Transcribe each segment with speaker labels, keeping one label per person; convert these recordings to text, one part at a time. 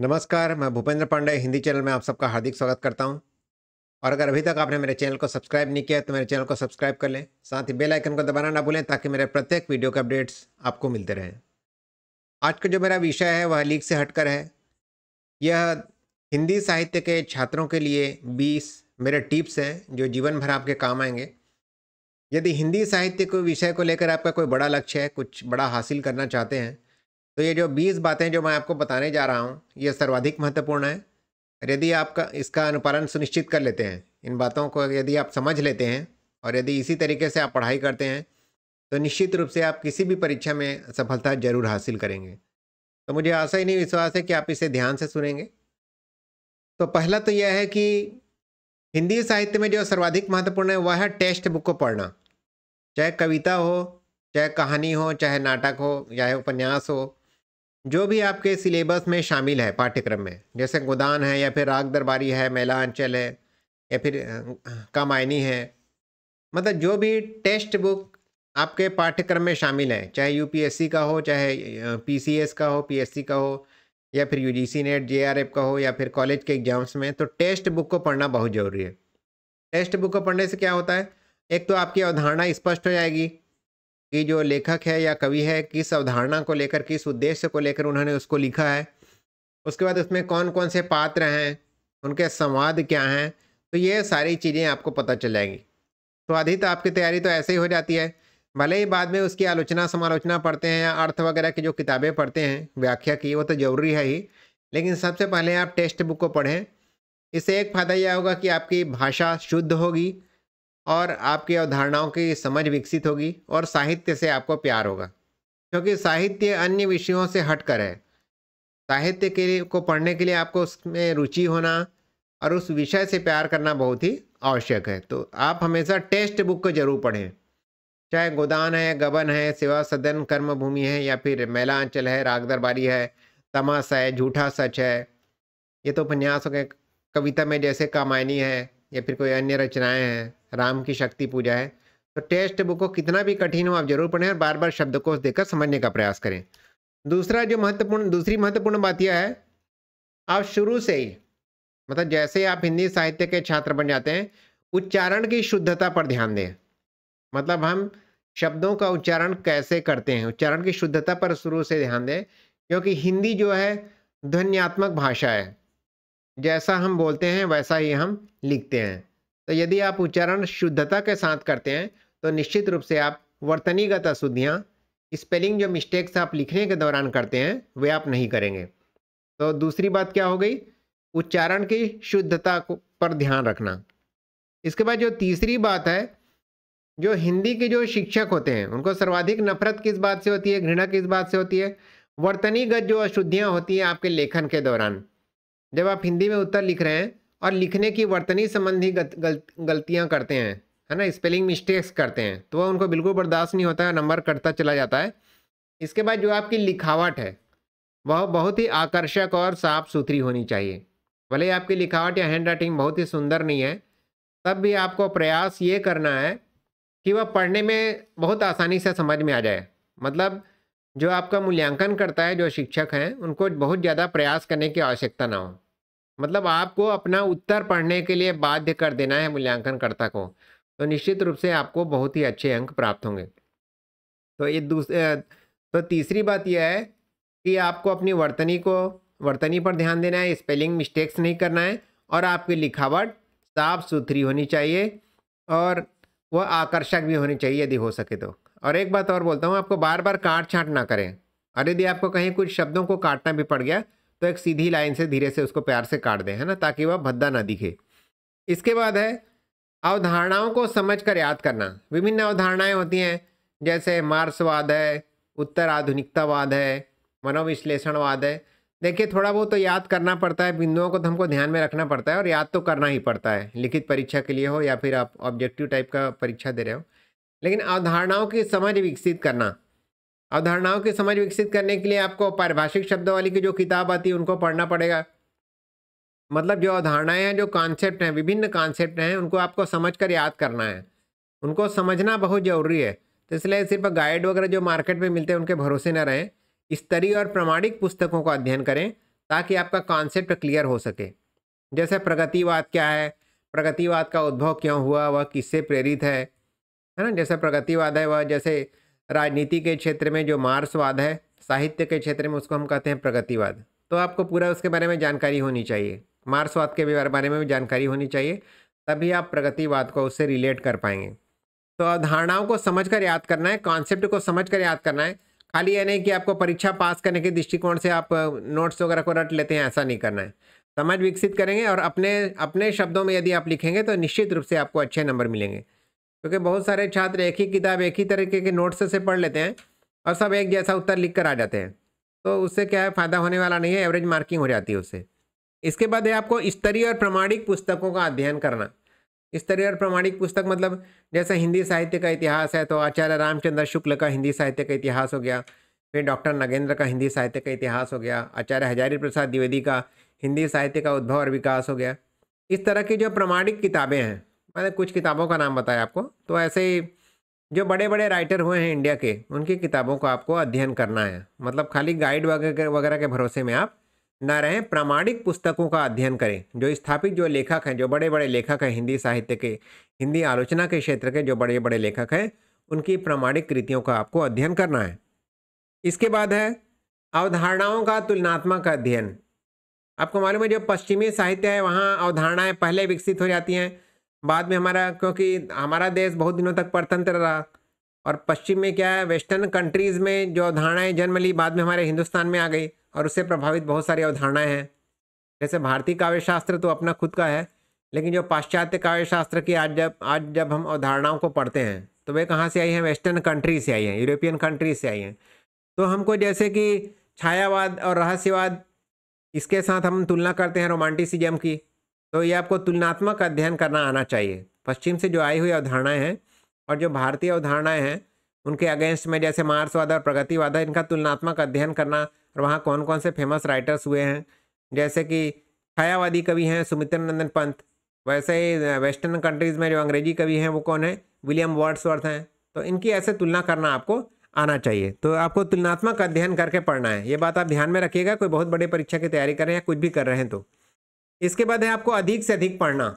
Speaker 1: नमस्कार मैं भूपेंद्र पांडे हिंदी चैनल में आप सबका हार्दिक स्वागत करता हूं और अगर अभी तक आपने मेरे चैनल को सब्सक्राइब नहीं किया तो मेरे चैनल को सब्सक्राइब कर लें साथ ही बेल आइकन को दबाना ना भूलें ताकि मेरे प्रत्येक वीडियो के अपडेट्स आपको मिलते रहें आज का जो मेरा विषय है वह लीक से हटकर है यह हिंदी साहित्य के छात्रों के लिए बीस मेरे टिप्स हैं जो जीवन भर आपके काम आएंगे यदि हिंदी साहित्य को विषय को लेकर आपका कोई बड़ा लक्ष्य है कुछ बड़ा हासिल करना चाहते हैं तो ये जो बीस बातें जो मैं आपको बताने जा रहा हूँ ये सर्वाधिक महत्वपूर्ण है यदि आपका इसका अनुपालन सुनिश्चित कर लेते हैं इन बातों को यदि आप समझ लेते हैं और यदि इसी तरीके से आप पढ़ाई करते हैं तो निश्चित रूप से आप किसी भी परीक्षा में सफलता जरूर हासिल करेंगे तो मुझे आशा ही नहीं विश्वास है कि आप इसे ध्यान से सुनेंगे तो पहला तो यह है कि हिंदी साहित्य में जो सर्वाधिक महत्वपूर्ण है वह है टेक्स्ट बुक को पढ़ना चाहे कविता हो चाहे कहानी हो चाहे नाटक हो चाहे उपन्यास हो जो भी आपके सिलेबस में शामिल है पाठ्यक्रम में जैसे गोदान है या फिर राग दरबारी है अंचल है या फिर कामायनी है मतलब जो भी टेक्स्ट बुक आपके पाठ्यक्रम में शामिल है चाहे यूपीएससी का हो चाहे पीसीएस का हो पीएससी का हो या फिर यूजीसी नेट एफ का हो या फिर कॉलेज के एग्जाम्स में तो टेस्ट बुक को पढ़ना बहुत ज़रूरी है टेक्स्ट बुक को पढ़ने से क्या होता है एक तो आपकी अवधारणा स्पष्ट हो जाएगी कि जो लेखक है या कवि है किस अवधारणा को लेकर किस उद्देश्य को लेकर उन्होंने उसको लिखा है उसके बाद उसमें कौन कौन से पात्र हैं उनके संवाद क्या हैं तो ये सारी चीज़ें आपको पता चल जाएंगी तो आधी तो आपकी तैयारी तो ऐसे ही हो जाती है भले ही बाद में उसकी आलोचना समालोचना पढ़ते हैं या अर्थ वगैरह की जो किताबें पढ़ते हैं व्याख्या की वो तो ज़रूरी है ही लेकिन सबसे पहले आप टेक्स्ट बुक को पढ़ें इससे एक फ़ायदा यह होगा कि आपकी भाषा शुद्ध होगी और आपकी अवधारणाओं की समझ विकसित होगी और साहित्य से आपको प्यार होगा क्योंकि साहित्य अन्य विषयों से हटकर है साहित्य के लिए को पढ़ने के लिए आपको उसमें रुचि होना और उस विषय से प्यार करना बहुत ही आवश्यक है तो आप हमेशा टेक्स्ट बुक को जरूर पढ़ें चाहे गोदान है गबन है सेवा सदन कर्म भूमि है या फिर अंचल है राग दरबारी है तमाशा है झूठा सच है ये तो उपन्यास हो गए कविता में जैसे कामायनी है या फिर कोई अन्य रचनाएं हैं राम की शक्ति पूजा है तो टेक्स्ट बुक को कितना भी कठिन हो आप जरूर पढ़ें और बार बार शब्दकोश देखकर समझने का प्रयास करें दूसरा जो महत्वपूर्ण दूसरी महत्वपूर्ण बात यह है आप शुरू से ही मतलब जैसे आप हिंदी साहित्य के छात्र बन जाते हैं उच्चारण की शुद्धता पर ध्यान दें मतलब हम शब्दों का उच्चारण कैसे करते हैं उच्चारण की शुद्धता पर शुरू से ध्यान दें क्योंकि हिंदी जो है ध्वन्यात्मक भाषा है जैसा हम बोलते हैं वैसा ही हम लिखते हैं तो यदि आप उच्चारण शुद्धता के साथ करते हैं तो निश्चित रूप से आप वर्तनीगत अशुद्धियाँ स्पेलिंग जो मिस्टेक्स आप लिखने के दौरान करते हैं वे आप नहीं करेंगे तो दूसरी बात क्या हो गई उच्चारण की शुद्धता को पर ध्यान रखना इसके बाद जो तीसरी बात है जो हिंदी के जो शिक्षक होते हैं उनको सर्वाधिक नफरत किस बात से होती है घृणा किस बात से होती है वर्तनीगत जो अशुद्धियाँ होती हैं आपके लेखन के दौरान जब आप हिंदी में उत्तर लिख रहे हैं और लिखने की वर्तनी संबंधी गल गलतियाँ करते हैं है ना स्पेलिंग मिस्टेक्स करते हैं तो वह उनको बिल्कुल बर्दाश्त नहीं होता है नंबर कटता चला जाता है इसके बाद जो आपकी लिखावट है वह बहुत ही आकर्षक और साफ सुथरी होनी चाहिए भले आपकी लिखावट या हैंड राइटिंग बहुत ही सुंदर नहीं है तब भी आपको प्रयास ये करना है कि वह पढ़ने में बहुत आसानी से समझ में आ जाए मतलब जो आपका मूल्यांकन करता है जो शिक्षक हैं उनको बहुत ज़्यादा प्रयास करने की आवश्यकता ना हो मतलब आपको अपना उत्तर पढ़ने के लिए बाध्य कर देना है मूल्यांकनकर्ता को तो निश्चित रूप से आपको बहुत ही अच्छे अंक प्राप्त होंगे तो ये दूसरे तो तीसरी बात यह है कि आपको अपनी वर्तनी को वर्तनी पर ध्यान देना है स्पेलिंग मिस्टेक्स नहीं करना है और आपकी लिखावट साफ सुथरी होनी चाहिए और वह आकर्षक भी होनी चाहिए यदि हो सके तो और एक बात और बोलता हूँ आपको बार बार काट छाँट ना करें और यदि आपको कहीं कुछ शब्दों को काटना भी पड़ गया तो एक सीधी लाइन से धीरे से उसको प्यार से काट दें है ना ताकि वह भद्दा ना दिखे इसके बाद है अवधारणाओं को समझकर याद करना विभिन्न अवधारणाएं होती हैं जैसे मार्क्सवाद है उत्तर आधुनिकतावाद है मनोविश्लेषणवाद है देखिए थोड़ा बहुत तो याद करना पड़ता है बिंदुओं को तो हमको ध्यान में रखना पड़ता है और याद तो करना ही पड़ता है लिखित परीक्षा के लिए हो या फिर आप ऑब्जेक्टिव टाइप का परीक्षा दे रहे हो लेकिन अवधारणाओं की समझ विकसित करना अवधारणाओं की समझ विकसित करने के लिए आपको पारिभाषिक वाली की जो किताब आती है उनको पढ़ना पड़ेगा मतलब जो अवधारणाएँ हैं जो कॉन्सेप्ट हैं विभिन्न कॉन्सेप्ट हैं उनको आपको समझ कर याद करना है उनको समझना बहुत ज़रूरी है तो इसलिए सिर्फ गाइड वगैरह जो मार्केट में मिलते हैं उनके भरोसे न रहें स्तरीय और प्रमाणिक पुस्तकों का अध्ययन करें ताकि आपका कॉन्सेप्ट क्लियर हो सके जैसे प्रगतिवाद क्या है प्रगतिवाद का उद्भव क्यों हुआ वह किससे प्रेरित है है ना जैसे प्रगतिवाद है वह जैसे राजनीति के क्षेत्र में जो मार्क्सवाद है साहित्य के क्षेत्र में उसको हम कहते हैं प्रगतिवाद तो आपको पूरा उसके बारे में जानकारी होनी चाहिए मार्क्सवाद के बारे में भी जानकारी होनी चाहिए तभी आप प्रगतिवाद को उससे रिलेट कर पाएंगे तो अवधारणाओं को समझ कर याद करना है कॉन्सेप्ट को समझ कर याद करना है खाली यह नहीं कि आपको परीक्षा पास करने के दृष्टिकोण से आप नोट्स वगैरह को रट लेते हैं ऐसा नहीं करना है समझ विकसित करेंगे और अपने अपने शब्दों में यदि आप लिखेंगे तो निश्चित रूप से आपको अच्छे नंबर मिलेंगे क्योंकि बहुत सारे छात्र एक ही किताब एक ही तरीके के नोट्स से पढ़ लेते हैं और सब एक जैसा उत्तर लिख कर आ जाते हैं तो उससे क्या है फ़ायदा होने वाला नहीं है एवरेज मार्किंग हो जाती है उससे इसके बाद है आपको स्तरीय और प्रमाणिक पुस्तकों का अध्ययन करना स्तरीय और प्रमाणिक पुस्तक मतलब जैसे हिंदी साहित्य का इतिहास है तो आचार्य रामचंद्र शुक्ल का हिंदी साहित्य का इतिहास हो गया फिर डॉक्टर नगेंद्र का हिंदी साहित्य का इतिहास हो गया आचार्य हजारी प्रसाद द्विवेदी का हिंदी साहित्य का उद्भव और विकास हो गया इस तरह की जो प्रमाणिक किताबें हैं मैंने कुछ किताबों का नाम बताया आपको तो ऐसे ही जो बड़े बड़े राइटर हुए हैं इंडिया के उनकी किताबों को आपको अध्ययन करना है मतलब खाली गाइड वगैरह वगैरह के भरोसे में आप ना रहें प्रामाणिक पुस्तकों का अध्ययन करें जो स्थापित जो लेखक हैं जो बड़े बड़े लेखक हैं हिंदी साहित्य के हिंदी आलोचना के क्षेत्र के जो बड़े बड़े लेखक हैं उनकी प्रामाणिक कृतियों का आपको अध्ययन करना है इसके बाद है अवधारणाओं का तुलनात्मक अध्ययन आपको मालूम है जो पश्चिमी साहित्य है वहाँ अवधारणाएँ पहले विकसित हो जाती हैं बाद में हमारा क्योंकि हमारा देश बहुत दिनों तक परतंत्र रहा और पश्चिम में क्या है वेस्टर्न कंट्रीज़ में जो अवधारणाएँ जन्म ली बाद में हमारे हिंदुस्तान में आ गई और उससे प्रभावित बहुत सारी अवधारणाएँ हैं जैसे भारतीय काव्य शास्त्र तो अपना खुद का है लेकिन जो पाश्चात्य काव्य शास्त्र की आज जब आज जब हम अवधारणाओं को पढ़ते हैं तो वे कहाँ से आई हैं वेस्टर्न कंट्री से आई हैं यूरोपियन कंट्री से आई हैं तो हमको जैसे कि छायावाद और रहस्यवाद इसके साथ हम तुलना करते हैं रोमांटिसिज्म की तो ये आपको तुलनात्मक अध्ययन करना आना चाहिए पश्चिम से जो आई हुई अवधारणाएं हैं और जो भारतीय अवधारणाएं हैं उनके अगेंस्ट में जैसे मार्क्सवाद और प्रगतिवाद है इनका तुलनात्मक अध्ययन करना और वहाँ कौन कौन से फेमस राइटर्स हुए हैं जैसे कि छायावादी कवि हैं सुमित्र नंदन पंत वैसे ही वेस्टर्न कंट्रीज़ में जो अंग्रेजी कवि हैं वो कौन है विलियम वर्ड्सवर्थ हैं तो इनकी ऐसे तुलना करना आपको आना चाहिए तो आपको तुलनात्मक अध्ययन करके पढ़ना है ये बात आप ध्यान में रखिएगा कोई बहुत बड़े परीक्षा की तैयारी कर रहे हैं या कुछ भी कर रहे हैं तो इसके बाद है आपको अधिक से अधिक पढ़ना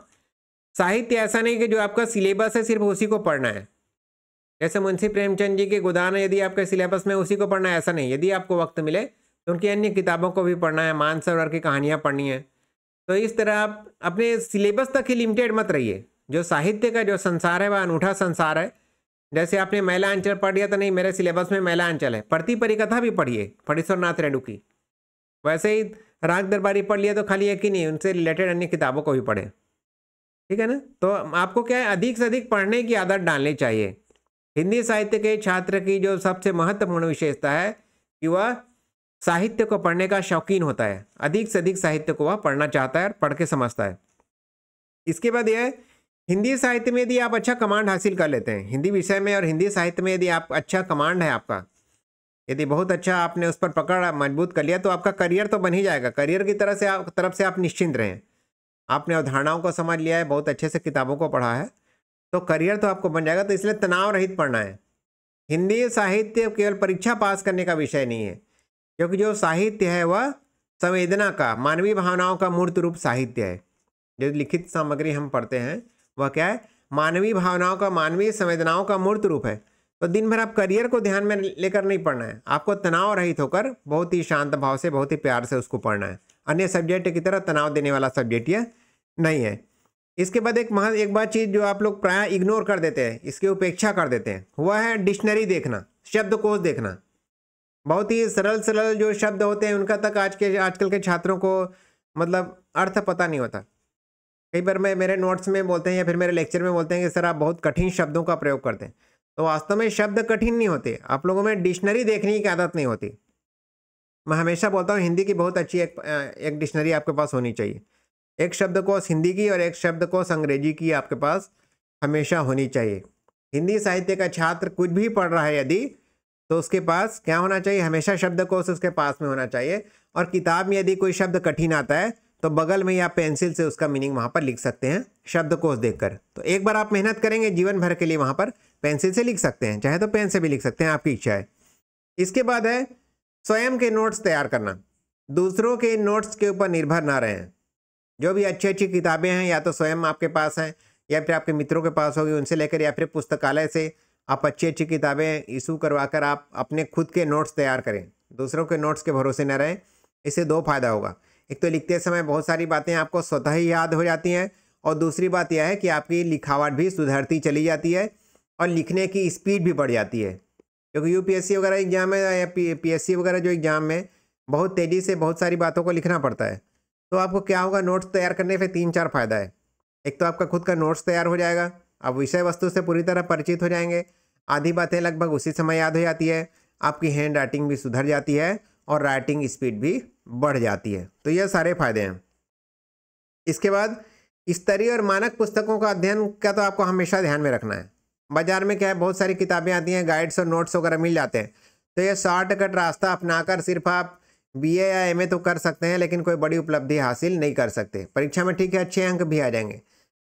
Speaker 1: साहित्य ऐसा नहीं कि जो आपका सिलेबस है सिर्फ उसी को पढ़ना है जैसे मुंशी प्रेमचंद जी के गोदान यदि आपके सिलेबस में उसी को पढ़ना है ऐसा नहीं यदि आपको वक्त मिले तो उनकी अन्य किताबों को भी पढ़ना है मानसरोवर की कहानियाँ पढ़नी है तो इस तरह आप अपने सिलेबस तक ही लिमिटेड मत रहिए जो साहित्य का जो संसार है वह अनूठा संसार है जैसे आपने महिला अंचल पढ़ लिया तो नहीं मेरे सिलेबस में महिला अंचल है प्रति परिकथा भी पढ़िए फणीश्वर रेणु की वैसे ही राग दरबारी पढ़ लिया तो खाली एक ही नहीं उनसे रिलेटेड अन्य किताबों को भी पढ़ें ठीक है ना तो आपको क्या है अधिक से अधिक पढ़ने की आदत डालनी चाहिए हिंदी साहित्य के छात्र की जो सबसे महत्वपूर्ण विशेषता है कि वह साहित्य को पढ़ने का शौकीन होता है अधिक से अधिक साहित्य को वह पढ़ना चाहता है और पढ़ के समझता है इसके बाद यह हिंदी साहित्य में यदि आप अच्छा कमांड हासिल कर लेते हैं हिंदी विषय में और हिंदी साहित्य में यदि आप अच्छा कमांड है आपका यदि बहुत अच्छा आपने उस पर पकड़ मजबूत कर लिया तो आपका करियर तो बन ही जाएगा करियर की तरह से आप तरफ से आप निश्चिंत रहें आपने अवधारणाओं को समझ लिया है बहुत अच्छे से किताबों को पढ़ा है तो करियर तो आपको बन जाएगा तो इसलिए तनाव रहित पढ़ना है हिंदी साहित्य केवल परीक्षा पास करने का विषय नहीं है क्योंकि जो साहित्य है वह संवेदना का मानवीय भावनाओं का मूर्त रूप साहित्य है जो लिखित सामग्री हम पढ़ते हैं वह क्या है मानवीय भावनाओं का मानवीय संवेदनाओं का मूर्त रूप है तो दिन भर आप करियर को ध्यान में लेकर नहीं पढ़ना है आपको तनाव रहित होकर बहुत ही शांत भाव से बहुत ही प्यार से उसको पढ़ना है अन्य सब्जेक्ट की तरह तनाव देने वाला सब्जेक्ट यह नहीं है इसके बाद एक महा एक बार चीज़ जो आप लोग प्राय इग्नोर कर देते हैं इसकी उपेक्षा कर देते हैं हुआ है डिक्शनरी देखना शब्दकोश देखना बहुत ही सरल सरल जो शब्द होते हैं उनका तक आज के आजकल के छात्रों को मतलब अर्थ पता नहीं होता कई बार मैं मेरे नोट्स में बोलते हैं या फिर मेरे लेक्चर में बोलते हैं कि सर आप बहुत कठिन शब्दों का प्रयोग करते हैं तो वास्तव में शब्द कठिन नहीं होते आप लोगों में डिक्शनरी देखने की आदत नहीं होती मैं हमेशा बोलता हूँ हिंदी की बहुत अच्छी एक एक डिक्शनरी आपके पास होनी चाहिए एक शब्द को हिंदी की और एक शब्द को अंग्रेजी की आपके पास हमेशा होनी चाहिए हिंदी साहित्य का छात्र कुछ भी पढ़ रहा है यदि तो उसके पास क्या होना चाहिए हमेशा शब्दकोश उसके पास में होना चाहिए और किताब में यदि कोई शब्द कठिन आता है तो बगल में या पेंसिल से उसका मीनिंग वहाँ पर लिख सकते हैं शब्द शब्दकोश देखकर तो एक बार आप मेहनत करेंगे जीवन भर के लिए वहाँ पर पेंसिल से लिख सकते हैं चाहे तो पेन से भी लिख सकते हैं आपकी इच्छा है इसके बाद है स्वयं के नोट्स तैयार करना दूसरों के नोट्स के ऊपर निर्भर ना रहें जो भी अच्छी अच्छी किताबें हैं या तो स्वयं आपके पास हैं या फिर आपके मित्रों के पास होगी उनसे लेकर या फिर पुस्तकालय से आप अच्छी अच्छी किताबें इशू करवा कर आप अपने खुद के नोट्स तैयार करें दूसरों के नोट्स के भरोसे न रहें इससे दो फायदा होगा एक तो लिखते समय बहुत सारी बातें आपको स्वतः ही याद हो जाती हैं और दूसरी बात यह है कि आपकी लिखावट भी सुधरती चली जाती है और लिखने की स्पीड भी बढ़ जाती है क्योंकि यू वगैरह एग्जाम में या पी वगैरह जो एग्जाम में बहुत तेज़ी से बहुत सारी बातों को लिखना पड़ता है तो आपको क्या होगा नोट्स तैयार करने से तीन चार फ़ायदा है एक तो आपका खुद का नोट्स तैयार हो जाएगा आप विषय वस्तु से पूरी तरह परिचित हो जाएंगे आधी बातें लगभग उसी समय याद हो जाती है आपकी हैंड राइटिंग भी सुधर जाती है और राइटिंग स्पीड भी बढ़ जाती है तो यह सारे फायदे हैं इसके बाद स्तरीय और मानक पुस्तकों का अध्ययन का तो आपको हमेशा ध्यान में रखना है बाजार में क्या है बहुत सारी किताबें आती हैं गाइड्स और नोट्स वगैरह मिल जाते हैं तो यह शॉर्टकट रास्ता अपनाकर सिर्फ आप बी या एम तो कर सकते हैं लेकिन कोई बड़ी उपलब्धि हासिल नहीं कर सकते परीक्षा में ठीक है अच्छे अंक भी आ जाएंगे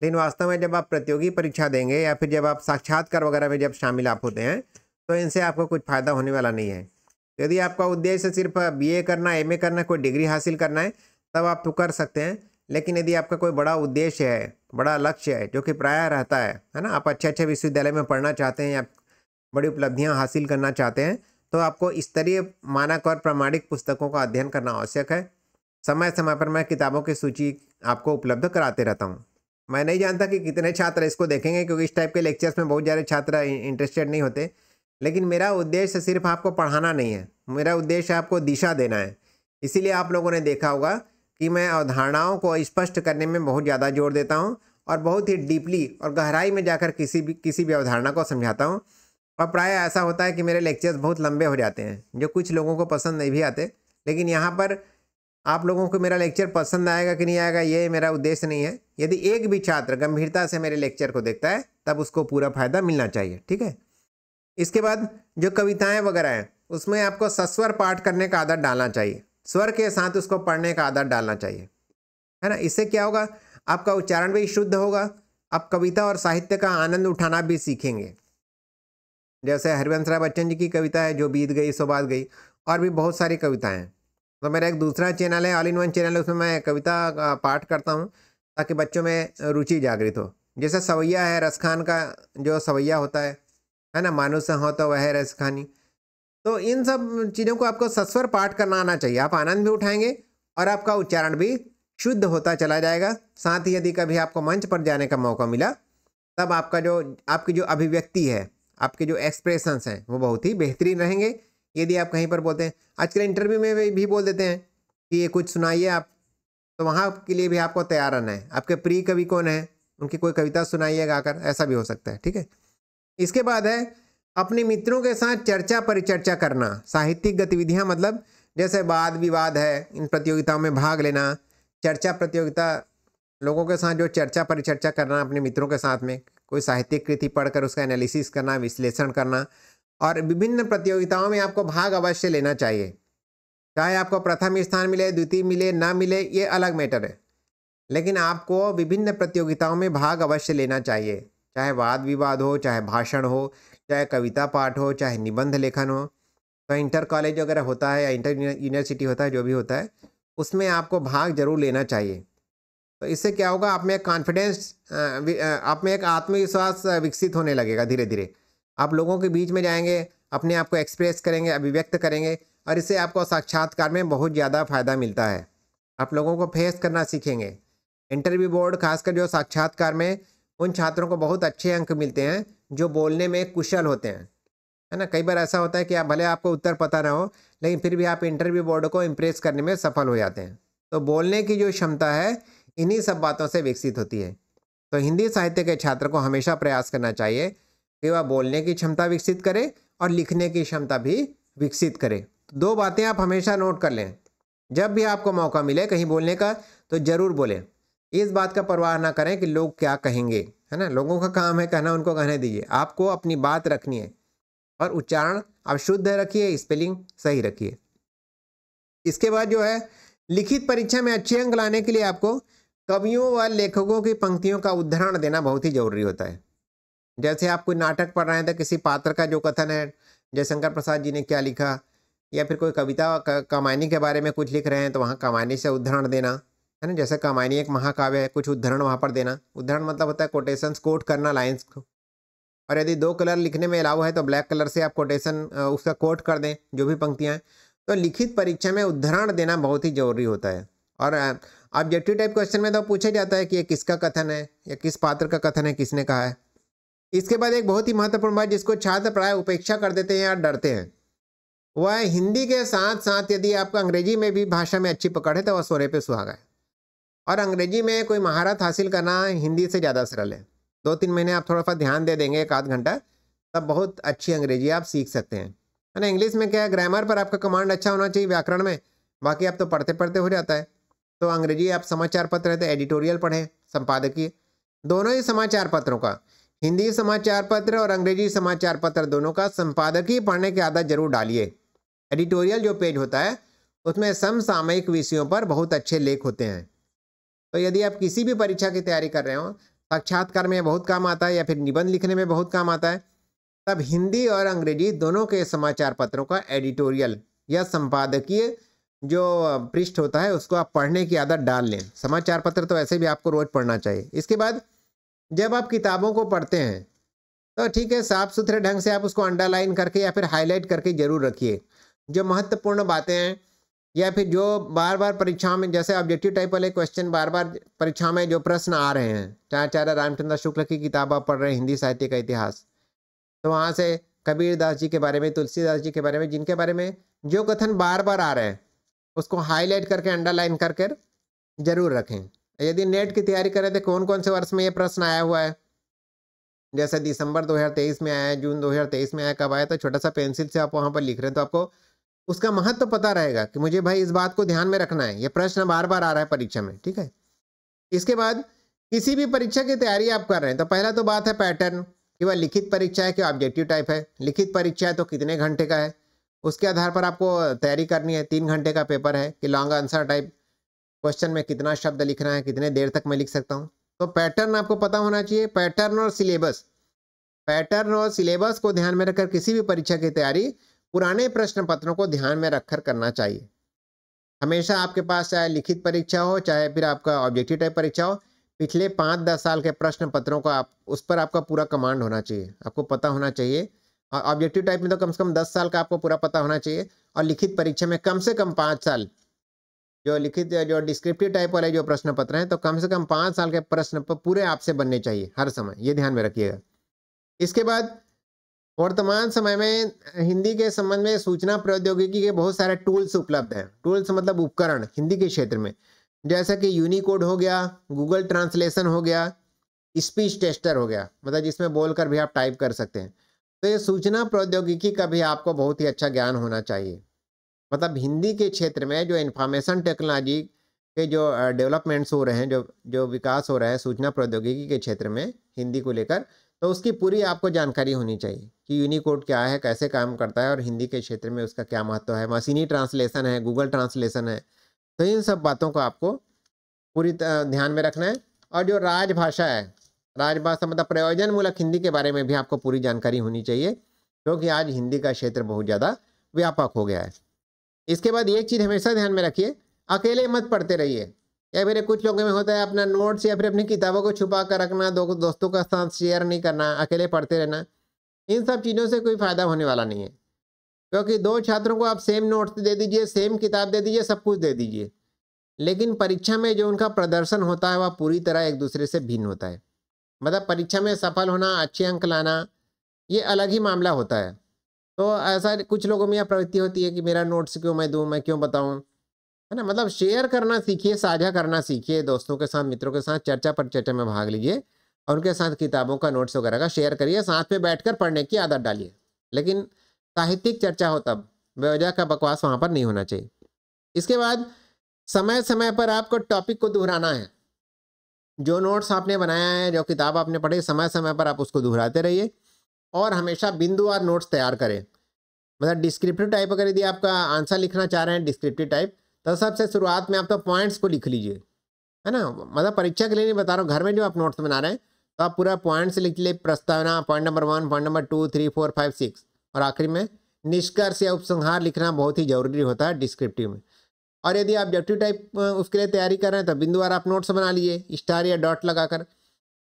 Speaker 1: लेकिन वास्तव में जब आप प्रतियोगी परीक्षा देंगे या फिर जब आप साक्षात्कार वगैरह में जब शामिल आप होते हैं तो इनसे आपको कुछ फ़ायदा होने वाला नहीं है यदि आपका उद्देश्य सिर्फ बीए करना एमए करना कोई डिग्री हासिल करना है तब आप तो कर सकते हैं लेकिन यदि आपका कोई बड़ा उद्देश्य है बड़ा लक्ष्य है जो कि प्राय रहता है है ना आप अच्छे अच्छे विश्वविद्यालय में पढ़ना चाहते हैं या बड़ी उपलब्धियाँ हासिल करना चाहते हैं तो आपको स्तरीय मानक और प्रमाणिक पुस्तकों का अध्ययन करना आवश्यक है समय समय पर मैं किताबों की सूची आपको उपलब्ध कराते रहता हूँ मैं नहीं जानता कि कितने छात्र इसको देखेंगे क्योंकि इस टाइप के लेक्चर्स में बहुत ज़्यादा छात्र इंटरेस्टेड नहीं होते लेकिन मेरा उद्देश्य सिर्फ आपको पढ़ाना नहीं है मेरा उद्देश्य आपको दिशा देना है इसीलिए आप लोगों ने देखा होगा कि मैं अवधारणाओं को स्पष्ट करने में बहुत ज़्यादा जोर देता हूँ और बहुत ही डीपली और गहराई में जाकर किसी भी किसी भी अवधारणा को समझाता हूँ और प्राय ऐसा होता है कि मेरे लेक्चर्स बहुत लंबे हो जाते हैं जो कुछ लोगों को पसंद नहीं भी आते लेकिन यहाँ पर आप लोगों को मेरा लेक्चर पसंद आएगा कि नहीं आएगा ये मेरा उद्देश्य नहीं है यदि एक भी छात्र गंभीरता से मेरे लेक्चर को देखता है तब उसको पूरा फायदा मिलना चाहिए ठीक है इसके बाद जो कविताएं वगैरह हैं उसमें आपको सस्वर पाठ करने का आदत डालना चाहिए स्वर के साथ उसको पढ़ने का आदत डालना चाहिए है ना इससे क्या होगा आपका उच्चारण भी शुद्ध होगा आप कविता और साहित्य का आनंद उठाना भी सीखेंगे जैसे हरिवंश राय बच्चन जी की कविता है जो बीत गई सो बात गई और भी बहुत सारी कविताएं तो मेरा एक दूसरा चैनल है ऑल इन वन चैनल उसमें मैं कविता पाठ करता हूँ ताकि बच्चों में रुचि जागृत हो जैसे सवैया है रसखान का जो सवैया होता है है ना मानो से हो तो वह रस खानी तो इन सब चीज़ों को आपको सस्वर पाठ करना आना चाहिए आप आनंद भी उठाएंगे और आपका उच्चारण भी शुद्ध होता चला जाएगा साथ ही यदि कभी आपको मंच पर जाने का मौका मिला तब आपका जो आपकी जो अभिव्यक्ति है आपके जो एक्सप्रेशंस हैं वो बहुत ही बेहतरीन रहेंगे यदि आप कहीं पर बोलते हैं आजकल इंटरव्यू में भी बोल देते हैं कि ये कुछ सुनाइए आप तो वहाँ के लिए भी आपको तैयार रहना है आपके प्रिय कवि कौन है उनकी कोई कविता सुनाइए गाकर ऐसा भी हो सकता है ठीक है इसके बाद है अपने मित्रों के साथ चर्चा परिचर्चा करना साहित्यिक गतिविधियाँ मतलब जैसे वाद विवाद है इन प्रतियोगिताओं में भाग लेना चर्चा प्रतियोगिता लोगों के साथ जो चर्चा परिचर्चा करना अपने मित्रों के साथ में कोई साहित्यिक कृति पढ़कर उसका एनालिसिस करना विश्लेषण करना और विभिन्न प्रतियोगिताओं में आपको भाग अवश्य लेना चाहिए चाहे आपको प्रथम स्थान मिले द्वितीय मिले ना मिले ये अलग मैटर है लेकिन आपको विभिन्न प्रतियोगिताओं में भाग अवश्य लेना चाहिए चाहे वाद विवाद हो चाहे भाषण हो चाहे कविता पाठ हो चाहे निबंध लेखन हो तो इंटर कॉलेज वगैरह होता है या इंटर यूनिवर्सिटी होता है जो भी होता है उसमें आपको भाग जरूर लेना चाहिए तो इससे क्या होगा आप में एक कॉन्फिडेंस आप में एक आत्मविश्वास विकसित होने लगेगा धीरे धीरे आप लोगों के बीच में जाएंगे अपने आप को एक्सप्रेस करेंगे अभिव्यक्त करेंगे और इससे आपको साक्षात्कार में बहुत ज़्यादा फायदा मिलता है आप लोगों को फेस करना सीखेंगे इंटरव्यू बोर्ड खासकर जो साक्षात्कार में उन छात्रों को बहुत अच्छे अंक मिलते हैं जो बोलने में कुशल होते हैं है ना कई बार ऐसा होता है कि आप भले आपको उत्तर पता ना हो लेकिन फिर भी आप इंटरव्यू बोर्ड को इम्प्रेस करने में सफल हो जाते हैं तो बोलने की जो क्षमता है इन्हीं सब बातों से विकसित होती है तो हिंदी साहित्य के छात्र को हमेशा प्रयास करना चाहिए कि वह बोलने की क्षमता विकसित करे और लिखने की क्षमता भी विकसित करे तो दो बातें आप हमेशा नोट कर लें जब भी आपको मौका मिले कहीं बोलने का तो ज़रूर बोलें इस बात का परवाह ना करें कि लोग क्या कहेंगे है ना लोगों का काम है कहना उनको कहने दीजिए आपको अपनी बात रखनी है और उच्चारण आप शुद्ध रखिए स्पेलिंग सही रखिए इसके बाद जो है लिखित परीक्षा में अच्छे अंक लाने के लिए आपको कवियों व लेखकों की पंक्तियों का उदाहरण देना बहुत ही जरूरी होता है जैसे आप कोई नाटक पढ़ रहे हैं तो किसी पात्र का जो कथन है जयशंकर प्रसाद जी ने क्या लिखा या फिर कोई कविता कमानी के बारे में कुछ लिख रहे हैं तो वहाँ कमानी से उदाहरण देना है ना जैसे कामायनी एक महाकाव्य है कुछ उदाहरण वहाँ पर देना उदाहरण मतलब होता है कोटेशन कोट करना लाइन्स को और यदि दो कलर लिखने में अलाउ है तो ब्लैक कलर से आप कोटेशन उसका कोट कर दें जो भी पंक्तियाँ हैं तो लिखित परीक्षा में उदाहरण देना बहुत ही जरूरी होता है और ऑब्जेक्टिव टाइप क्वेश्चन में तो पूछा जाता है कि ये किसका कथन है या किस पात्र का कथन है किसने कहा है इसके बाद एक बहुत ही महत्वपूर्ण बात जिसको छात्र प्राय उपेक्षा कर देते हैं या डरते हैं वह हिंदी के साथ साथ यदि आपका अंग्रेजी में भी भाषा में अच्छी पकड़ है तो वह सोने पे सुहागा है और अंग्रेजी में कोई महारत हासिल करना हिंदी से ज़्यादा सरल है दो तीन महीने आप थोड़ा सा ध्यान दे देंगे एक आध घंटा तब बहुत अच्छी अंग्रेजी आप सीख सकते हैं है ना इंग्लिश में क्या है ग्रामर पर आपका कमांड अच्छा होना चाहिए व्याकरण में बाकी आप तो पढ़ते पढ़ते हो जाता है तो अंग्रेजी आप समाचार पत्र है तो एडिटोरियल पढ़ें संपादकीय दोनों ही समाचार पत्रों का हिंदी समाचार पत्र और अंग्रेजी समाचार पत्र दोनों का संपादकीय पढ़ने की आदत जरूर डालिए एडिटोरियल जो पेज होता है उसमें समसामयिक विषयों पर बहुत अच्छे लेख होते हैं तो यदि आप किसी भी परीक्षा की तैयारी कर रहे हो साक्षात्कार में बहुत काम आता है या फिर निबंध लिखने में बहुत काम आता है तब हिंदी और अंग्रेजी दोनों के समाचार पत्रों का एडिटोरियल या संपादकीय जो पृष्ठ होता है उसको आप पढ़ने की आदत डाल लें समाचार पत्र तो ऐसे भी आपको रोज़ पढ़ना चाहिए इसके बाद जब आप किताबों को पढ़ते हैं तो ठीक है साफ सुथरे ढंग से आप उसको अंडरलाइन करके या फिर हाईलाइट करके जरूर रखिए जो महत्वपूर्ण बातें हैं या फिर जो बार बार परीक्षा में जैसे ऑब्जेक्टिव टाइप वाले क्वेश्चन बार बार परीक्षा में जो प्रश्न आ रहे हैं चाहे रामचंद्र शुक्ल की किताब आप पढ़ रहे हैं हिंदी साहित्य का इतिहास तो वहाँ से कबीरदास जी के बारे में तुलसीदास जी के बारे में जिनके बारे में जो कथन बार बार आ रहे हैं उसको हाईलाइट करके अंडरलाइन करके जरूर रखें यदि नेट की तैयारी करें तो कौन कौन से वर्ष में ये प्रश्न आया हुआ है जैसे दिसंबर 2023 में आया है जून 2023 में आया कब आया तो छोटा सा पेंसिल से आप वहाँ पर लिख रहे हैं तो आपको उसका महत्व तो पता रहेगा कि मुझे भाई इस बात को ध्यान में रखना है ये प्रश्न बार बार आ रहा है परीक्षा में ठीक है इसके बाद किसी भी परीक्षा की तैयारी आप कर रहे हैं तो पहला तो बात है पैटर्न कि वह लिखित परीक्षा है कि ऑब्जेक्टिव टाइप है लिखित परीक्षा है तो कितने घंटे का है उसके आधार पर आपको तैयारी करनी है तीन घंटे का पेपर है कि लॉन्ग आंसर टाइप क्वेश्चन में कितना शब्द लिखना है कितने देर तक मैं लिख सकता हूँ तो पैटर्न आपको पता होना चाहिए पैटर्न और सिलेबस पैटर्न और सिलेबस को ध्यान में रखकर किसी भी परीक्षा की तैयारी पुराने प्रश्न पत्रों को ध्यान में रखकर करना चाहिए हमेशा आपके पास चाहे लिखित परीक्षा हो चाहे फिर आपका ऑब्जेक्टिव टाइप परीक्षा हो पिछले पाँच दस साल के प्रश्न पत्रों का आप उस पर आपका पूरा कमांड होना चाहिए आपको पता होना चाहिए और ऑब्जेक्टिव टाइप में तो कम से कम दस साल का आपको पूरा पता होना चाहिए और लिखित परीक्षा में कम से कम पाँच साल जो लिखित जो डिस्क्रिप्टिव टाइप वाले जो प्रश्न पत्र हैं तो कम से कम पाँच साल के प्रश्न पूरे आपसे बनने चाहिए हर समय ये ध्यान में रखिएगा इसके बाद वर्तमान समय में हिंदी के संबंध में सूचना प्रौद्योगिकी के बहुत सारे टूल्स उपलब्ध हैं टूल्स मतलब उपकरण हिंदी के क्षेत्र में जैसा कि यूनिकोड हो गया गूगल ट्रांसलेशन हो गया स्पीच टेस्टर हो गया मतलब जिसमें बोलकर भी आप टाइप कर सकते हैं तो ये सूचना प्रौद्योगिकी का भी आपको बहुत ही अच्छा ज्ञान होना चाहिए मतलब हिंदी के क्षेत्र में जो इन्फॉर्मेशन टेक्नोलॉजी के जो डेवलपमेंट्स हो रहे हैं जो जो विकास हो रहा है सूचना प्रौद्योगिकी के क्षेत्र में हिंदी को लेकर तो उसकी पूरी आपको जानकारी होनी चाहिए कि यूनिकोड क्या है कैसे काम करता है और हिंदी के क्षेत्र में उसका क्या महत्व है मशीनी ट्रांसलेशन है गूगल ट्रांसलेशन है तो इन सब बातों को आपको पूरी ध्यान में रखना है और जो राजभाषा है राजभाषा मतलब प्रयोजन मूलक हिंदी के बारे में भी आपको पूरी जानकारी होनी चाहिए क्योंकि आज हिंदी का क्षेत्र बहुत ज़्यादा व्यापक हो गया है इसके बाद एक चीज़ हमेशा ध्यान में रखिए अकेले मत पढ़ते रहिए या फिर कुछ लोगों में होता है अपना नोट्स या फिर अपनी किताबों को छुपा कर रखना दो, दोस्तों का साथ शेयर नहीं करना अकेले पढ़ते रहना इन सब चीज़ों से कोई फ़ायदा होने वाला नहीं है क्योंकि दो छात्रों को आप सेम नोट्स दे दीजिए सेम किताब दे दीजिए सब कुछ दे दीजिए लेकिन परीक्षा में जो उनका प्रदर्शन होता है वह पूरी तरह एक दूसरे से भिन्न होता है मतलब परीक्षा में सफल होना अच्छे अंक लाना ये अलग ही मामला होता है तो ऐसा कुछ लोगों में यह प्रवृत्ति होती है कि मेरा नोट्स क्यों मैं दूँ मैं क्यों बताऊँ है ना मतलब शेयर करना सीखिए साझा करना सीखिए दोस्तों के साथ मित्रों के साथ चर्चा परिचर्चा में भाग लीजिए और उनके साथ किताबों का नोट्स वगैरह का शेयर करिए साथ में बैठकर पढ़ने की आदत डालिए लेकिन साहित्यिक चर्चा हो तब बेवजह का बकवास वहाँ पर नहीं होना चाहिए इसके बाद समय समय पर आपको टॉपिक को दोहराना है जो नोट्स आपने बनाया है जो किताब आपने पढ़ी समय समय पर आप उसको दोहराते रहिए और हमेशा बिंदुवार नोट्स तैयार करें मतलब डिस्क्रिप्टिव टाइप अगर यदि आपका आंसर लिखना चाह रहे हैं डिस्क्रिप्टिव टाइप तो सबसे शुरुआत में आप तो पॉइंट्स को लिख लीजिए है ना मतलब परीक्षा के लिए नहीं बता रहा हूँ घर में जो आप नोट्स बना रहे हैं तो आप पूरा पॉइंट्स लिख लिए प्रस्तावना point number one point number two three four five six और आखिरी में निष्कर्ष या उपसंहार लिखना बहुत ही जरूरी होता है डिस्क्रिप्टिव में और यदि आप ऑब्जेक्टिव टाइप उसके लिए तैयारी कर रहे हैं तो बिंदुवार आप नोट्स बना लीजिए स्टार या डॉट लगाकर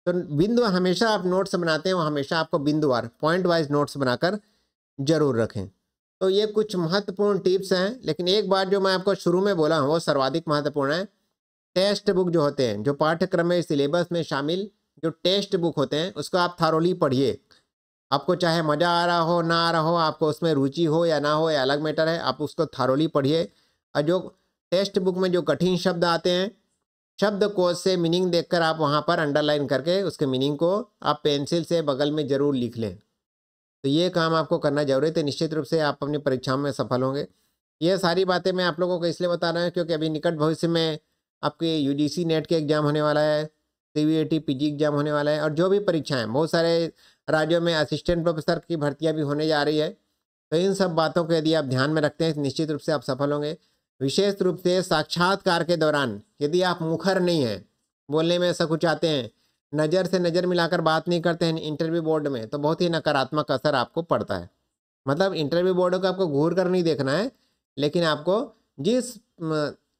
Speaker 1: तो बिंदु हमेशा आप नोट्स बनाते हैं वो हमेशा आपको बिंदुवार पॉइंट वाइज नोट्स बनाकर जरूर रखें तो ये कुछ महत्वपूर्ण टिप्स हैं लेकिन एक बार जो मैं आपको शुरू में बोला हूँ वो सर्वाधिक महत्वपूर्ण है टेस्ट बुक जो होते हैं जो पाठ्यक्रम में सिलेबस में शामिल जो टेस्ट बुक होते हैं उसको आप थारोली पढ़िए आपको चाहे मज़ा आ रहा हो ना आ रहा हो आपको उसमें रुचि हो या ना हो या अलग मैटर है आप उसको थारोली पढ़िए और जो टेक्स्ट बुक में जो कठिन शब्द आते हैं शब्द कोश से मीनिंग देखकर आप वहाँ पर अंडरलाइन करके उसके मीनिंग को आप पेंसिल से बगल में ज़रूर लिख लें तो ये काम आपको करना जरूरी है तो निश्चित रूप से आप अपनी परीक्षाओं में सफल होंगे ये सारी बातें मैं आप लोगों को इसलिए बता रहा हूँ क्योंकि अभी निकट भविष्य में आपके यू नेट e के एग्ज़ाम होने वाला है सी बी पीजी एग्ज़ाम होने वाला है और जो भी परीक्षाएँ बहुत सारे राज्यों में असिस्टेंट प्रोफेसर की भर्तियाँ भी होने जा रही है तो इन सब बातों को यदि आप ध्यान में रखते हैं तो निश्चित रूप से आप सफल होंगे विशेष रूप से साक्षात्कार के दौरान यदि आप मुखर नहीं हैं बोलने में सकुचाते हैं नज़र से नज़र मिलाकर बात नहीं करते हैं इंटरव्यू बोर्ड में तो बहुत ही नकारात्मक असर आपको पड़ता है मतलब इंटरव्यू बोर्डों को आपको घूर कर नहीं देखना है लेकिन आपको जिस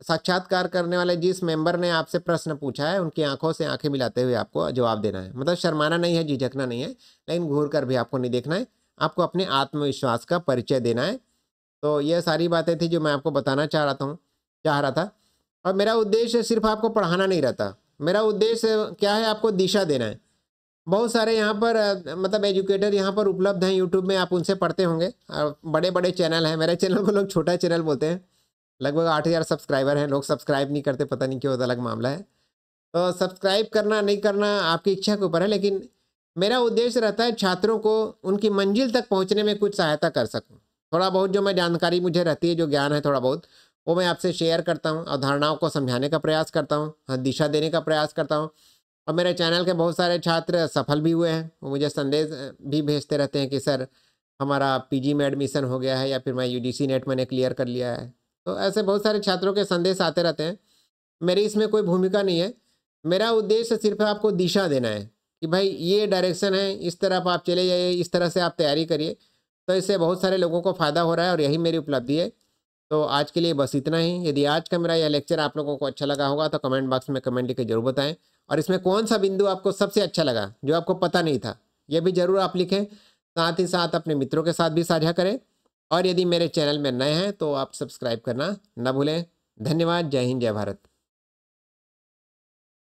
Speaker 1: साक्षात्कार करने वाले जिस मेंबर ने आपसे प्रश्न पूछा है उनकी आंखों से आंखें मिलाते हुए आपको जवाब देना है मतलब शर्माना नहीं है झिझकना नहीं है लेकिन घूर कर भी आपको नहीं देखना है आपको अपने आत्मविश्वास का परिचय देना है तो यह सारी बातें थी जो मैं आपको बताना चाह रहा था चाह रहा था और मेरा उद्देश्य सिर्फ आपको पढ़ाना नहीं रहता मेरा उद्देश्य क्या है आपको दिशा देना है बहुत सारे यहाँ पर मतलब एजुकेटर यहाँ पर उपलब्ध हैं यूट्यूब में आप उनसे पढ़ते होंगे बड़े बड़े चैनल हैं मेरे चैनल को लोग छोटा चैनल बोलते हैं लगभग आठ हज़ार सब्सक्राइबर हैं लोग सब्सक्राइब नहीं करते पता नहीं क्यों अलग मामला है तो सब्सक्राइब करना नहीं करना आपकी इच्छा के ऊपर है लेकिन मेरा उद्देश्य रहता है छात्रों को उनकी मंजिल तक पहुँचने में कुछ सहायता कर सकूँ थोड़ा बहुत जो मैं जानकारी मुझे रहती है जो ज्ञान है थोड़ा बहुत वो मैं आपसे शेयर करता हूँ अवधारणाओं को समझाने का प्रयास करता हूँ हाँ, दिशा देने का प्रयास करता हूँ और मेरे चैनल के बहुत सारे छात्र सफल भी हुए हैं वो मुझे संदेश भी भेजते रहते हैं कि सर हमारा पीजी में एडमिशन हो गया है या फिर मैं यूजीसी नेट मैंने क्लियर कर लिया है तो ऐसे बहुत सारे छात्रों के संदेश आते रहते हैं मेरी इसमें कोई भूमिका नहीं है मेरा उद्देश्य सिर्फ आपको दिशा देना है कि भाई ये डायरेक्शन है इस तरह आप चले जाइए इस तरह से आप तैयारी करिए तो इससे बहुत सारे लोगों को फ़ायदा हो रहा है और यही मेरी उपलब्धि है तो आज के लिए बस इतना ही यदि आज का मेरा यह लेक्चर आप लोगों को अच्छा लगा होगा तो कमेंट बॉक्स में कमेंट लिखकर जरूर बताएं और इसमें कौन सा बिंदु आपको सबसे अच्छा लगा जो आपको पता नहीं था यह भी जरूर आप लिखें साथ ही साथ अपने मित्रों के साथ भी साझा करें और यदि मेरे चैनल में नए हैं तो आप सब्सक्राइब करना न भूलें धन्यवाद जय हिंद जय भारत